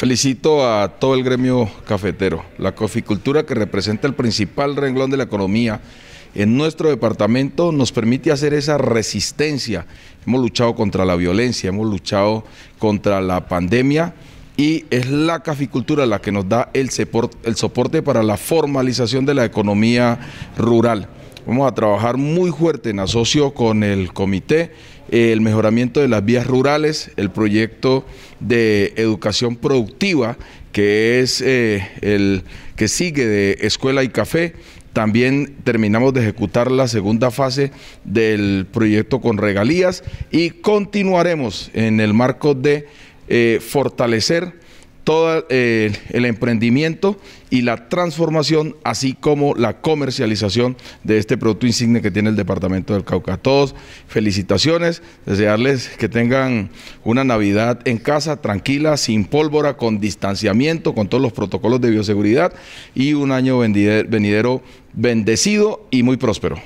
Felicito a todo el gremio cafetero. La caficultura que representa el principal renglón de la economía en nuestro departamento nos permite hacer esa resistencia. Hemos luchado contra la violencia, hemos luchado contra la pandemia y es la caficultura la que nos da el, soporte para la formalización de la economía rural. Vamos a trabajar muy fuerte en asocio con el comité, eh, el mejoramiento de las vías rurales, el proyecto de educación productiva que es eh, el que sigue de escuela y café. También terminamos de ejecutar la segunda fase del proyecto con regalías y continuaremos en el marco de eh, fortalecer todo eh, el, emprendimiento y la transformación, así como la comercialización de este producto insigne que tiene el Departamento del Cauca. todos, felicitaciones, desearles que tengan una Navidad en casa, tranquila, sin pólvora, con distanciamiento, con todos los protocolos de bioseguridad y un año venidero bendecido y muy próspero.